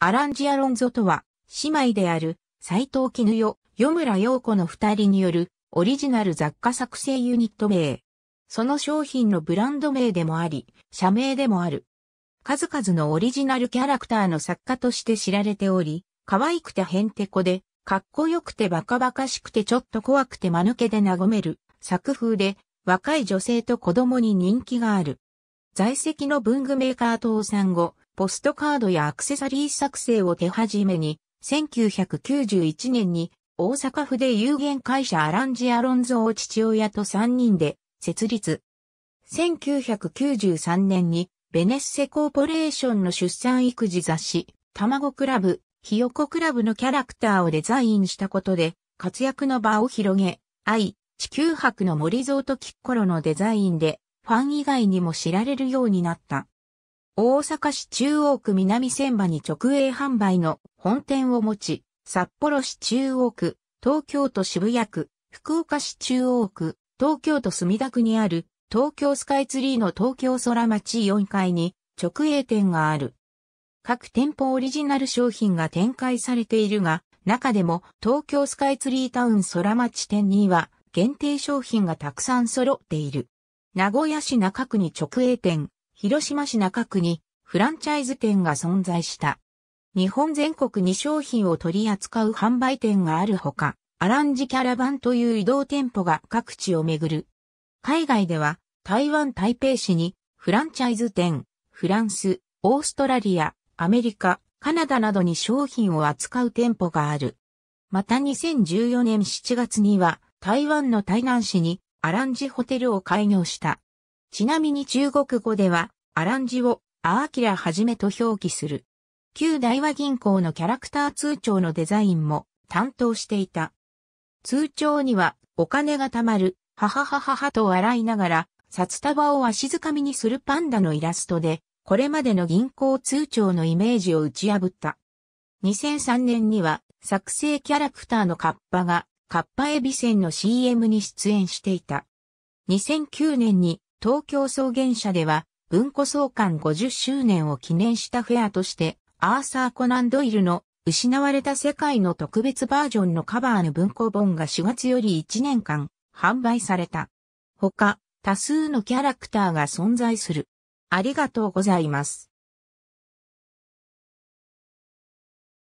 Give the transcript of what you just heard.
アランジ・アロンゾとは、姉妹である、斎藤絹代、与村陽子の二人による、オリジナル雑貨作成ユニット名。その商品のブランド名でもあり、社名でもある。数々のオリジナルキャラクターの作家として知られており、可愛くてヘンテコで、かっこよくてバカバカしくてちょっと怖くて間抜けで和める作風で若い女性と子供に人気がある。在籍の文具メーカー倒産後、ポストカードやアクセサリー作成を手始めに、1991年に大阪府で有限会社アランジアロンゾを父親と3人で設立。1993年にベネッセコーポレーションの出産育児雑誌、卵クラブ、ひよこクラブのキャラクターをデザインしたことで活躍の場を広げ、愛、地球博の森蔵とキッコロのデザインでファン以外にも知られるようになった。大阪市中央区南千葉に直営販売の本店を持ち、札幌市中央区、東京都渋谷区、福岡市中央区、東京都墨田区にある東京スカイツリーの東京空町4階に直営店がある。各店舗オリジナル商品が展開されているが、中でも東京スカイツリータウン空町店には限定商品がたくさん揃っている。名古屋市中区に直営店、広島市中区にフランチャイズ店が存在した。日本全国に商品を取り扱う販売店があるほか、アランジキャラバンという移動店舗が各地を巡る。海外では台湾台北市にフランチャイズ店、フランス、オーストラリア、アメリカ、カナダなどに商品を扱う店舗がある。また2014年7月には台湾の台南市にアランジホテルを開業した。ちなみに中国語では、アランジを、アーキラはじめと表記する。旧大和銀行のキャラクター通帳のデザインも担当していた。通帳には、お金が貯まる、はははははと笑いながら、札束を足づかみにするパンダのイラストで、これまでの銀行通帳のイメージを打ち破った。2003年には、作成キャラクターのカッパが、カッパエビセンの CM に出演していた。2009年に東京草原社では、文庫創刊50周年を記念したフェアとして、アーサー・コナン・ドイルの失われた世界の特別バージョンのカバーの文庫本が4月より1年間販売された。他、多数のキャラクターが存在する。ありがとうございます。